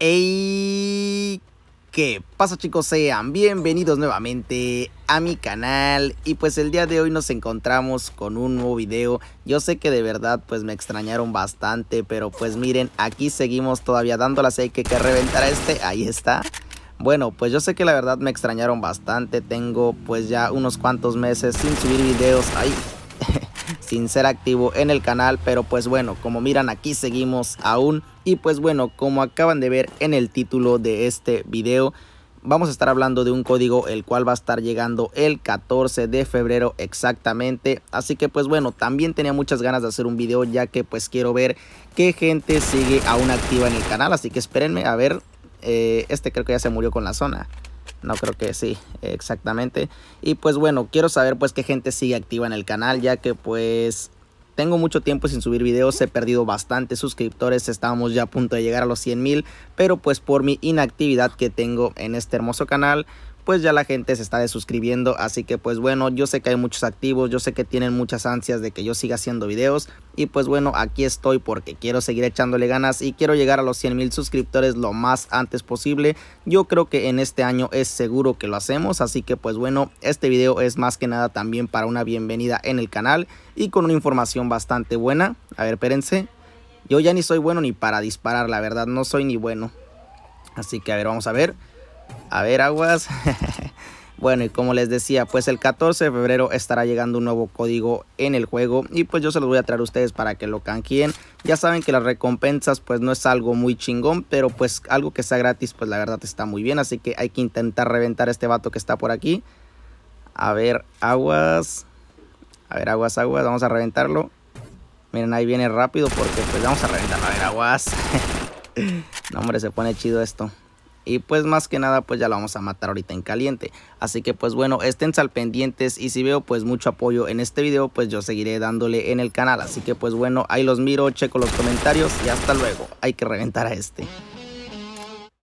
Hey, ¿qué pasa chicos? Sean bienvenidos nuevamente a mi canal y pues el día de hoy nos encontramos con un nuevo video. Yo sé que de verdad pues me extrañaron bastante, pero pues miren, aquí seguimos todavía dándolas, hay que, que reventar a este, ahí está. Bueno, pues yo sé que la verdad me extrañaron bastante, tengo pues ya unos cuantos meses sin subir videos, ahí sin ser activo en el canal, pero pues bueno, como miran aquí seguimos aún y pues bueno, como acaban de ver en el título de este video, vamos a estar hablando de un código el cual va a estar llegando el 14 de febrero exactamente así que pues bueno también tenía muchas ganas de hacer un video ya que pues quiero ver qué gente sigue aún activa en el canal así que espérenme a ver eh, este creo que ya se murió con la zona. No creo que sí, exactamente. Y pues bueno, quiero saber pues qué gente sigue activa en el canal, ya que pues tengo mucho tiempo sin subir videos, he perdido bastantes suscriptores, estábamos ya a punto de llegar a los 100 mil, pero pues por mi inactividad que tengo en este hermoso canal, pues ya la gente se está desuscribiendo. Así que pues bueno, yo sé que hay muchos activos, yo sé que tienen muchas ansias de que yo siga haciendo videos. Y pues bueno, aquí estoy porque quiero seguir echándole ganas y quiero llegar a los 100 mil suscriptores lo más antes posible. Yo creo que en este año es seguro que lo hacemos, así que pues bueno, este video es más que nada también para una bienvenida en el canal y con una información bastante buena. A ver, espérense. Yo ya ni soy bueno ni para disparar, la verdad, no soy ni bueno. Así que a ver, vamos a ver. A ver, aguas. Bueno, y como les decía, pues el 14 de febrero estará llegando un nuevo código en el juego y pues yo se los voy a traer a ustedes para que lo canjeen. Ya saben que las recompensas pues no es algo muy chingón, pero pues algo que sea gratis pues la verdad está muy bien, así que hay que intentar reventar a este vato que está por aquí. A ver, aguas. A ver, aguas, aguas, vamos a reventarlo. Miren, ahí viene rápido porque pues vamos a reventarlo. A ver, aguas. no hombre, se pone chido esto y pues más que nada pues ya lo vamos a matar ahorita en caliente así que pues bueno estén al pendientes y si veo pues mucho apoyo en este video pues yo seguiré dándole en el canal así que pues bueno ahí los miro checo los comentarios y hasta luego hay que reventar a este